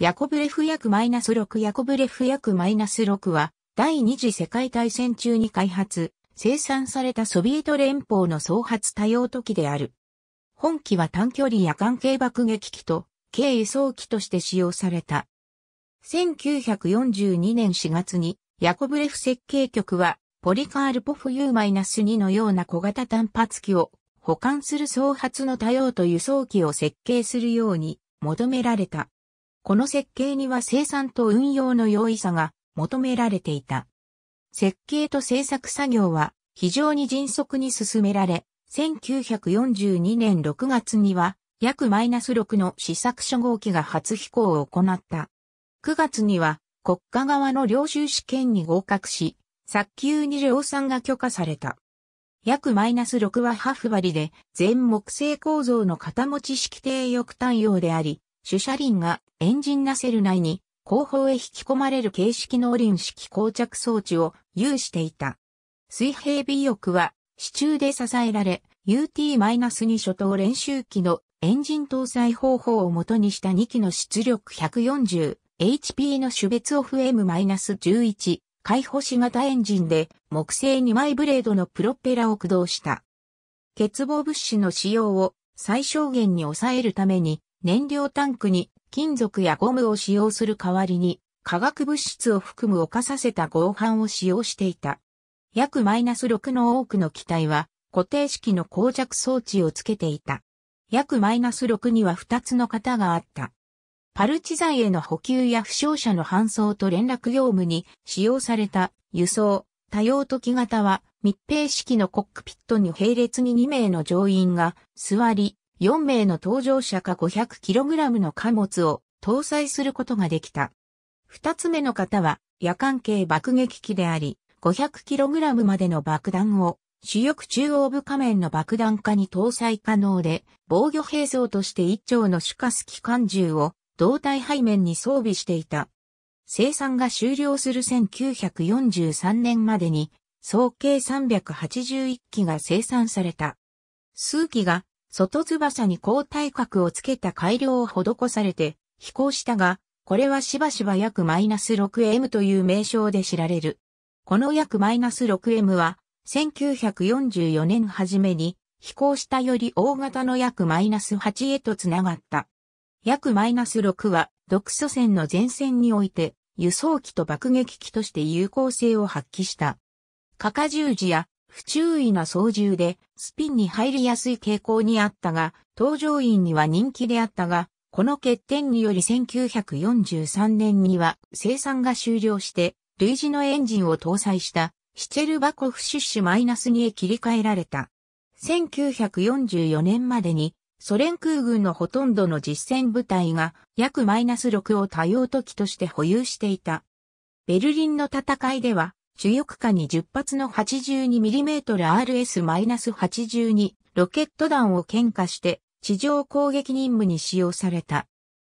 ヤコブレフス -6 ヤコブレフス -6 は、第二次世界大戦中に開発、生産されたソビエト連邦の創発多用途機である。本機は短距離夜間係爆撃機と、軽輸送機として使用された。1942年4月に、ヤコブレフ設計局は、ポリカールポフ U-2 のような小型単発機を保管する創発の多用途輸送機を設計するように求められた。この設計には生産と運用の容易さが求められていた。設計と製作作業は非常に迅速に進められ、1942年6月には約マイナス6の試作初号機が初飛行を行った。9月には国家側の領収試験に合格し、早急に量産が許可された。約マイナス6はハフバリで全木製構造の型持ち式低翼単用であり、主車輪がエンジンナセル内に後方へ引き込まれる形式のオリン式膠着装置を有していた。水平尾翼は支柱で支えられ、UT-2 初等練習機のエンジン搭載方法を元にした2機の出力 140HP の種別オフ M-11 開放し型エンジンで木製2枚ブレードのプロペラを駆動した。欠乏物資の使用を最小限に抑えるために燃料タンクに金属やゴムを使用する代わりに、化学物質を含む犯させた合板を使用していた。約マイナス6の多くの機体は固定式の膠着装置をつけていた。約マイナス6には2つの型があった。パルチザンへの補給や負傷者の搬送と連絡業務に使用された輸送、多用途機型は密閉式のコックピットに並列に2名の乗員が座り、4名の搭乗者か 500kg の貨物を搭載することができた。2つ目の方は夜間系爆撃機であり、500kg までの爆弾を主翼中央部仮面の爆弾化に搭載可能で、防御兵装として一丁の主す機関銃を胴体背面に装備していた。生産が終了する1943年までに、総計381機が生産された。数機が外翼に高体角をつけた改良を施されて飛行したが、これはしばしば約マイナス 6M という名称で知られる。この約マイナス 6M は、1944年初めに飛行したより大型の約マイナス8へとつながった。約マイナス6は、独祖戦の前線において、輸送機と爆撃機として有効性を発揮した。十字や不注意な操縦でスピンに入りやすい傾向にあったが、搭乗員には人気であったが、この欠点により1943年には生産が終了して、類似のエンジンを搭載したシチェルバコフシュッシュ -2 へ切り替えられた。1944年までにソ連空軍のほとんどの実戦部隊が約マイナス -6 を多用時として保有していた。ベルリンの戦いでは主翼下に10発の 82mmRS-82 ロケット弾を喧嘩して地上攻撃任務に使用された。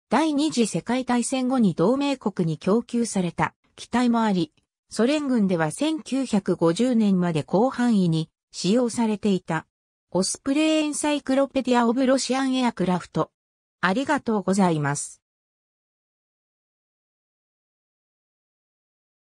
第二次世界大戦後に同盟国に供給された機体もあり、ソ連軍では1950年まで広範囲に使用されていた。オスプレイエンサイクロペディア・オブ・ロシアン・エアクラフト。ありがとうございます。